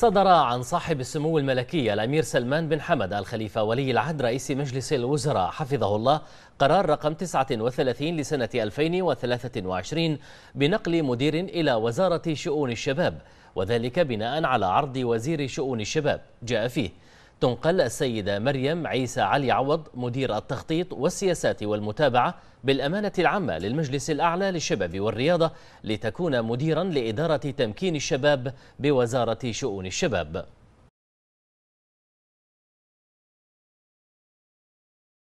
صدر عن صاحب السمو الملكي الأمير سلمان بن حمد الخليفة ولي العهد رئيس مجلس الوزراء حفظه الله قرار رقم 39 لسنة 2023 بنقل مدير إلى وزارة شؤون الشباب وذلك بناء على عرض وزير شؤون الشباب جاء فيه تنقل السيدة مريم عيسى علي عوض مدير التخطيط والسياسات والمتابعة بالأمانة العامة للمجلس الأعلى للشباب والرياضة لتكون مديرا لإدارة تمكين الشباب بوزارة شؤون الشباب